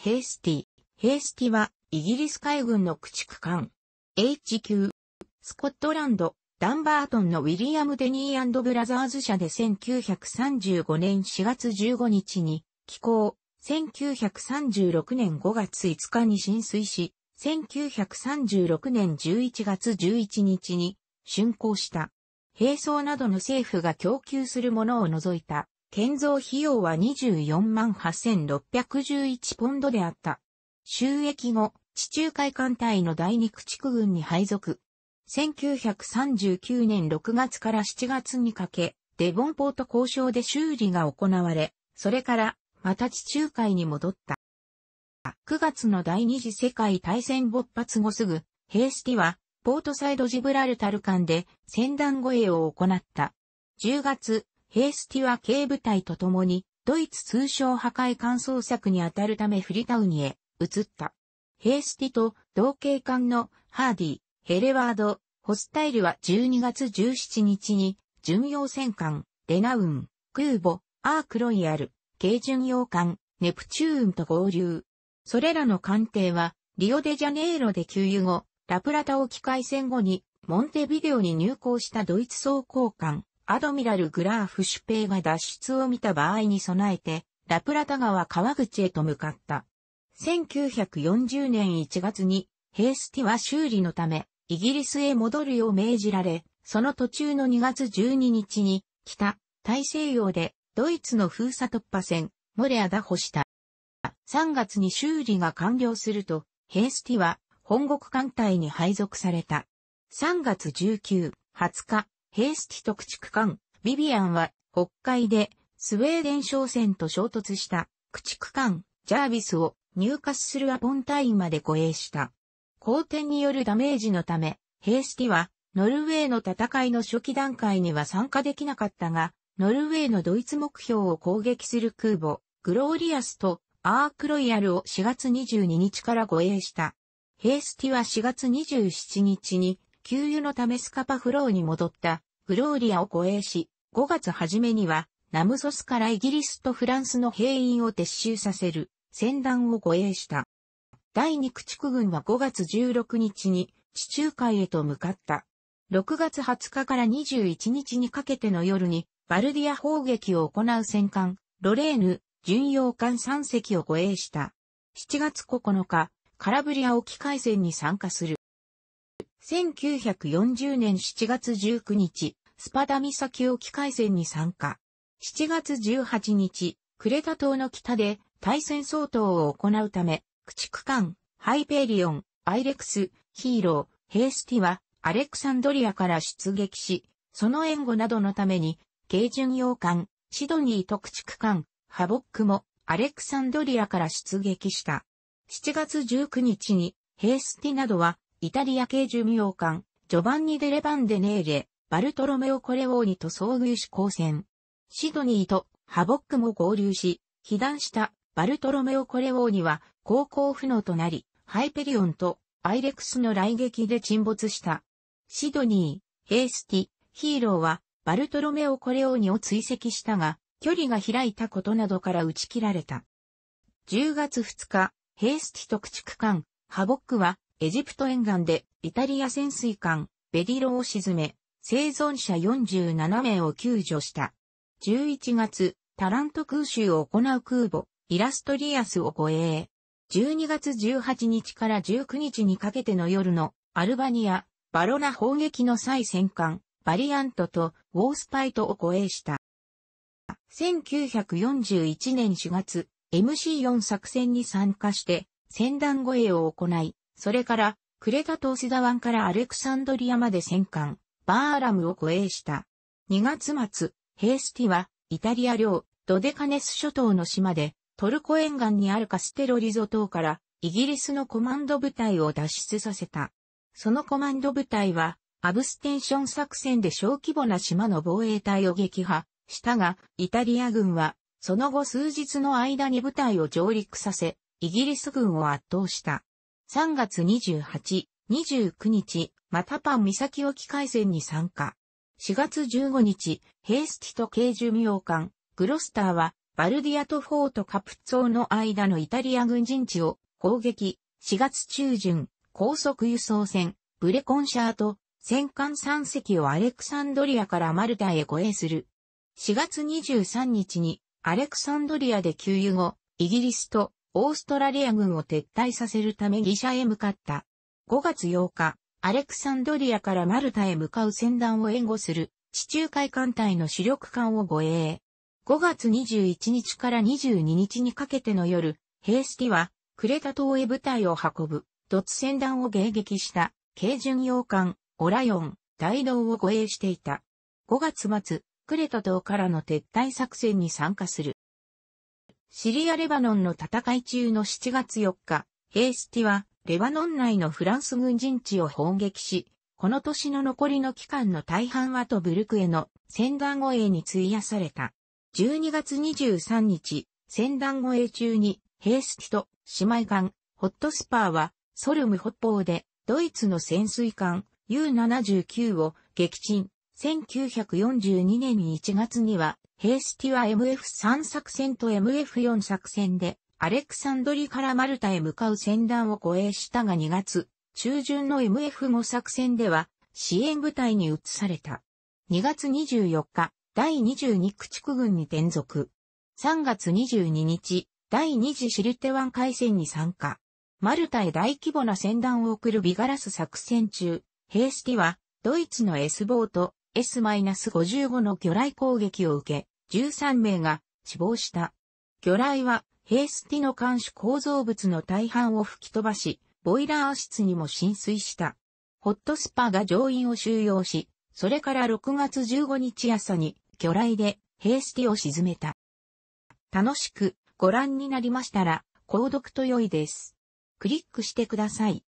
ヘイスティ。ヘイスティは、イギリス海軍の駆逐艦。HQ。スコットランド、ダンバートンのウィリアム・デニーブラザーズ社で1935年4月15日に、寄港。1936年5月5日に浸水し、1936年11月11日に竣工した。兵装などの政府が供給するものを除いた建造費用は24万8611ポンドであった。収益後、地中海艦隊の第二駆逐軍に配属。1939年6月から7月にかけ、デボンポート交渉で修理が行われ、それからまた地中海に戻った。9月の第二次世界大戦勃発後すぐ、ヘイスティは、ポートサイドジブラルタル艦で船団護衛を行った。10月、ヘースティは軽部隊と共に、ドイツ通商破壊乾燥策に当たるためフリタウニへ移った。ヘースティと同系艦のハーディ、ヘレワード、ホスタイルは12月17日に、巡洋戦艦、レナウン、空母、アークロイヤル、軽巡洋艦、ネプチューンと合流。それらの艦艇は、リオデジャネイロで給油後、ラプラタ沖海戦後に、モンテビデオに入港したドイツ装甲艦、アドミラル・グラーフシュペイが脱出を見た場合に備えて、ラプラタ川川口へと向かった。1940年1月に、ヘースティは修理のため、イギリスへ戻るよう命じられ、その途中の2月12日に、北、大西洋で、ドイツの封鎖突破船、モレアだ。破した。3月に修理が完了すると、ヘースティは、本国艦隊に配属された。3月19、20日、ヘースティ特地区艦、ビビアンは北海でスウェーデン商船と衝突した駆逐艦ジャービスを入荷するアポンタインまで護衛した。後天によるダメージのため、ヘースティはノルウェーの戦いの初期段階には参加できなかったが、ノルウェーのドイツ目標を攻撃する空母、グローリアスとアークロイヤルを4月22日から護衛した。ヘースティは4月27日に給油のためスカパフローに戻ったグローリアを護衛し、5月初めには、ナムソスからイギリスとフランスの兵員を撤収させる、戦団を護衛した。第2駆逐軍は5月16日に地中海へと向かった。6月20日から21日にかけての夜に、バルディア砲撃を行う戦艦、ロレーヌ、巡洋艦3隻を護衛した。7月9日、カラブリア沖海戦に参加する。1940年7月19日、スパダ岬沖海戦に参加。7月18日、クレタ島の北で対戦相当を行うため、駆逐艦、ハイペリオン、アイレクス、ヒーロー、ヘイスティは、アレクサンドリアから出撃し、その援護などのために、軽巡洋艦、シドニーと駆逐艦、ハボックも、アレクサンドリアから出撃した。7月19日に、ヘイスティなどは、イタリア系巡洋艦、ジョバンニ・デレバンデネーレ、バルトロメオ・コレオーニと遭遇し交戦。シドニーとハボックも合流し、被弾したバルトロメオ・コレオーニは航行不能となり、ハイペリオンとアイレクスの雷撃で沈没した。シドニー、ヘイスティ、ヒーローはバルトロメオ・コレオーニを追跡したが、距離が開いたことなどから打ち切られた。10月2日、ヘイスティ特地区間、ハボックはエジプト沿岸でイタリア潜水艦ベディロを沈め、生存者47名を救助した。11月、タラント空襲を行う空母、イラストリアスを護衛。12月18日から19日にかけての夜のアルバニア、バロナ砲撃の際戦艦、バリアントとウォースパイトを護衛した。1941年4月、MC4 作戦に参加して、戦団護衛を行い、それから、クレタ島スダ湾からアレクサンドリアまで戦艦、バーラムを護衛した。2月末、ヘースティは、イタリア領、ドデカネス諸島の島で、トルコ沿岸にあるカステロリゾ島から、イギリスのコマンド部隊を脱出させた。そのコマンド部隊は、アブステンション作戦で小規模な島の防衛隊を撃破したが、イタリア軍は、その後数日の間に部隊を上陸させ、イギリス軍を圧倒した。3月28、29日、マタパン岬沖海戦に参加。4月15日、ヘースティと軽巡洋艦、グロスターは、バルディアとフォートカプツォーの間のイタリア軍陣地を攻撃。4月中旬、高速輸送船、ブレコンシャーと、戦艦3隻をアレクサンドリアからマルタへ護衛する。4月23日に、アレクサンドリアで給油後、イギリスとオーストラリア軍を撤退させるためギシャへ向かった。5月8日、アレクサンドリアからマルタへ向かう船団を援護する地中海艦隊の主力艦を護衛。5月21日から22日にかけての夜、ヘイスティはクレタ島へ部隊を運ぶ、ドツ船団を迎撃した軽巡洋艦オラヨン、大道を護衛していた。5月末、クレタ島からの撤退作戦に参加する。シリア・レバノンの戦い中の7月4日、ヘイスティはレバノン内のフランス軍人地を砲撃し、この年の残りの期間の大半はトブルクへの戦団護衛に費やされた。12月23日、戦団護衛中に、ヘースティと姉妹艦、ホットスパーは、ソルム北方で、ドイツの潜水艦 U79 を撃沈。1942年1月には、ヘースティは MF3 作戦と MF4 作戦で、アレクサンドリからマルタへ向かう船団を護衛したが2月、中旬の MF5 作戦では支援部隊に移された。2月24日、第22駆逐軍に転属。3月22日、第2次シルテ湾海戦に参加。マルタへ大規模な船団を送るビガラス作戦中、ヘースティは、ドイツの S ボート S-55 の魚雷攻撃を受け、13名が死亡した。魚雷はヘースティの監視構造物の大半を吹き飛ばし、ボイラー室にも浸水した。ホットスパが乗員を収容し、それから6月15日朝に、魚雷で、ヘースティを沈めた。楽しくご覧になりましたら、購読と良いです。クリックしてください。